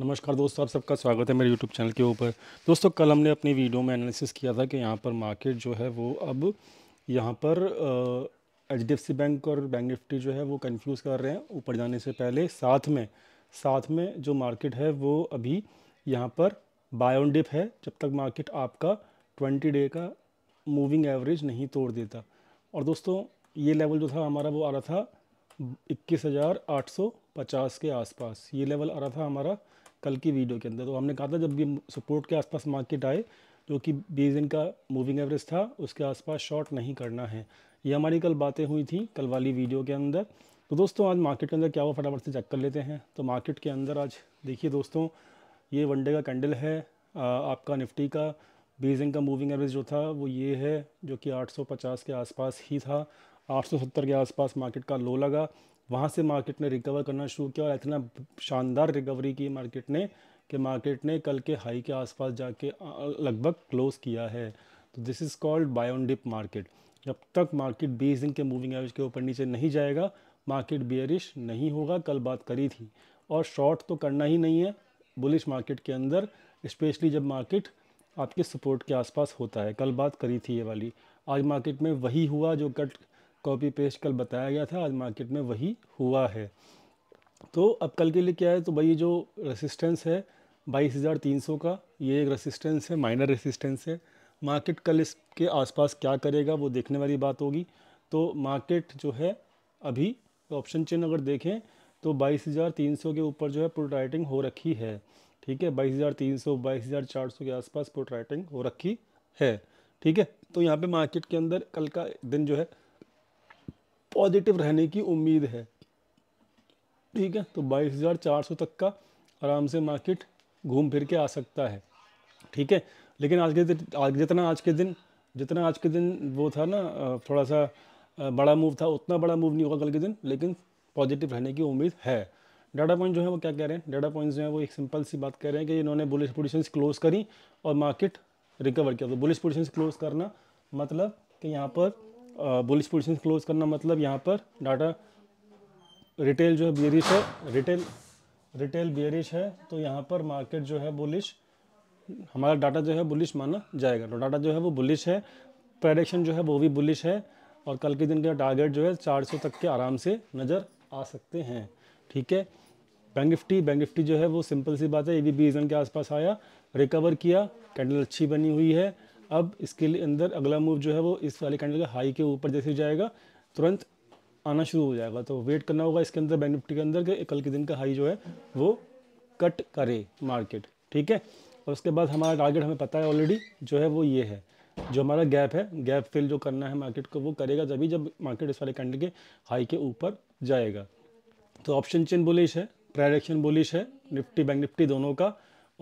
नमस्कार दोस्तों आप सबका स्वागत है मेरे यूट्यूब चैनल के ऊपर दोस्तों कल हमने अपनी वीडियो में एनालिसिस किया था कि यहाँ पर मार्केट जो है वो अब यहाँ पर H D F C bank और बैंक निफ्टी जो है वो कंफ्यूज कर रहे हैं ऊपर जाने से पहले साथ में साथ में जो मार्केट है वो अभी यहाँ पर बाय ऑन डिप है जब तक मार्केट आपका ट्वेंटी डे का मूविंग एवरेज नहीं तोड़ देता और दोस्तों ये लेवल जो था हमारा वो आ रहा था इक्कीस हज़ार आठ सौ पचास के आसपास ये लेवल आ रहा था हमारा कल की वीडियो के अंदर तो हमने कहा था जब ये सपोर्ट के आसपास मार्केट आए जो कि बीस दिन का मूविंग एवरेज था उसके आसपास शॉर्ट नहीं करना है ये हमारी कल बातें हुई थी कल वाली वीडियो के अंदर तो दोस्तों आज मार्केट के अंदर क्या हुआ फटाफट से चेक कर लेते हैं तो मार्केट के अंदर आज देखिए दोस्तों ये वनडे का कैंडल है आपका निफ्टी का दिन का मूविंग एवरेज जो था वो ये है जो कि आठ के आसपास ही था 870 के आसपास मार्केट का लो लगा वहाँ से मार्केट ने रिकवर करना शुरू किया और इतना शानदार रिकवरी की मार्केट ने कि मार्केट ने कल के हाई के आसपास जाके लगभग क्लोज किया है तो this is called buy on dip market जब तक मार्केट बीस दिन के मूविंग एवरेज के ऊपर नीचे नहीं जाएगा मार्केट बियरिश नहीं होगा कल बात करी थी और शॉर्ट तो करना ही नहीं है बुलिश मार्केट के अंदर स्पेशली जब मार्केट आपके सपोर्ट के आसपास होता है कल बात करी थी ये वाली आज मार्केट में वही हुआ जो कट कॉपी पेस्ट कल बताया गया था आज मार्केट में वही हुआ है तो अब कल के लिए क्या है तो भाई ये जो रेसिस्टेंस है बाईस हज़ार तीन सौ का ये एक रेसिस्टेंस है माइनर रेसिस्टेंस है मार्केट कल इसके आसपास क्या करेगा वो देखने वाली बात होगी तो मार्केट जो है अभी ऑप्शन चेन अगर देखें तो बाईस हज़ार तीन सौ के ऊपर जो है पुट राइटिंग हो रखी है ठीक है बाईस हज़ार तीन सौ बाईस हज़ार चार सौ के आसपास पुट राइटिंग हो रखी है ठीक है तो यहाँ पे मार्केट के अंदर कल का दिन जो है पॉजिटिव रहने की उम्मीद है ठीक है तो 22,400 तक का आराम से मार्केट घूम फिर के आ सकता है ठीक है लेकिन आज के दिन आज जितना आज के दिन जितना आज के दिन वो था ना थोड़ा सा बड़ा मूव था उतना बड़ा मूव नहीं होगा कल के दिन लेकिन पॉजिटिव रहने की उम्मीद है डाटा पॉइंट जो है वो क्या कह रहे हैं डाटा पॉइंट्स जो है वो एक सिंपल सी बात कह रहे हैं कि इन्होंने बुलिश पोजिशन क्लोज करी और मार्केट रिकवर किया तो बुलिश पोजिशन क्लोज करना मतलब कि यहाँ पर बुलिश पोजिशन क्लोज करना मतलब यहाँ पर डाटा रिटेल जो है बियरिश है रिटेल रिटेल बियरिश है तो यहाँ पर मार्केट जो है बुलिश हमारा डाटा जो है बुलिश माना जाएगा तो डाटा जो है वो बुलिश है प्रेडिक्शन जो है वो भी बुलिश है और कल के दिन का टारगेट जो है 400 तक के आराम से नज़र आ सकते हैं ठीक है बैंक निफ्टी बैंक निफ्टी जो है वो सिंपल सी बात है ये भी बीस के आसपास आया रिकवर किया कैंडल अच्छी बनी हुई है अब इसके लिए अंदर अगला मूव जो है वो इस वाले कैंडल का हाई के ऊपर जैसे जाएगा तुरंत आना शुरू हो जाएगा तो वेट करना होगा इसके अंदर बैंक निफ्टी के अंदर कि कल के दिन का हाई जो है वो कट करे मार्केट ठीक है और उसके बाद हमारा टारगेट हमें पता है ऑलरेडी जो है वो ये है जो हमारा गैप है गैप फिल जो करना है मार्केट को वो करेगा जब जब मार्केट इस वाले कैंडल के हाई के ऊपर जाएगा तो ऑप्शन चेन बुलिश है प्रायरेक्शन बुलिश है निफ्टी बैंक निफ्टी दोनों का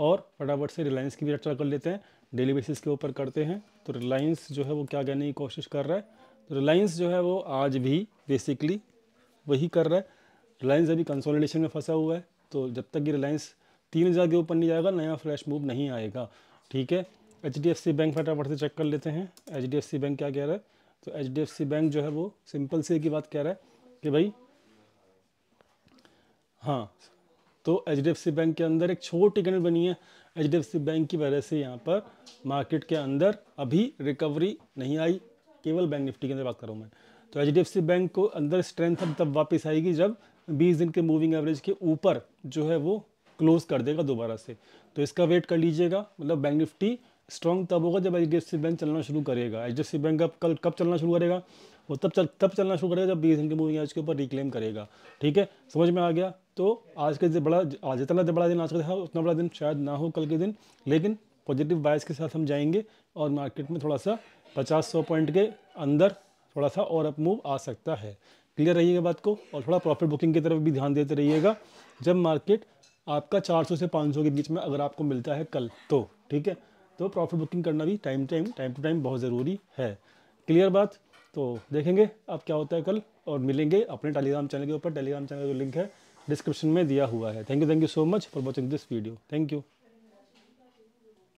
और फटाफट से रिलायंस की भी रक्षा कर लेते हैं डेली बेसिस के ऊपर करते हैं तो रिलायंस जो है वो क्या कहने की कोशिश कर रहा है तो रिलायंस जो है वो आज भी बेसिकली वही कर रहा है रिलायंस अभी कंसोलिडेशन में फंसा हुआ है तो जब तक ये रिलायंस तीन हज़ार के ऊपर नहीं जाएगा नया फ्लैश मूव नहीं आएगा ठीक है H D F C bank फटाफट से चेक कर लेते हैं H D F C bank क्या कह रहा है तो H D F C bank जो है वो सिंपल से एक ही बात कह रहा है कि भाई हाँ तो एच बैंक के अंदर एक छोटी गणित बनी है एच बैंक की वजह से यहाँ पर मार्केट के अंदर अभी रिकवरी नहीं आई केवल बैंक निफ्टी के अंदर बात करूँ मैं तो एच बैंक को अंदर स्ट्रेंथ अब तब वापस आएगी जब 20 दिन के मूविंग एवरेज के ऊपर जो है वो क्लोज कर देगा दोबारा से तो इसका वेट कर लीजिएगा मतलब बैंक निफ्टी स्ट्रॉन्ग तब होगा जब एच बैंक चलना शुरू करेगा एच बैंक अब कल कब चलना शुरू करेगा वो तब चल तब चलना शुरू करेगा जब बीस दिन की मूवी आज के ऊपर रिक्लेम करेगा ठीक है समझ में आ गया तो आज के बड़ा आज जितना बड़ा दिन आज का था उतना बड़ा दिन शायद ना हो कल के दिन लेकिन पॉजिटिव बायस के साथ हम जाएंगे और मार्केट में थोड़ा सा पचास सौ पॉइंट के अंदर थोड़ा सा और अप मूव आ सकता है क्लियर रहिएगा बात को और थोड़ा प्रॉफिट बुकिंग की तरफ भी ध्यान देते रहिएगा जब मार्केट आपका 400 से 500 के बीच में अगर आपको मिलता है कल तो ठीक है तो प्रॉफिट बुकिंग करना भी time time time to time बहुत ज़रूरी है क्लियर बात तो देखेंगे अब क्या होता है कल और मिलेंगे अपने टेलीग्राम चैनल के ऊपर टेलीग्राम चैनल का लिंक है डिस्क्रिप्शन में दिया हुआ है thank you thank you so much for watching this video thank you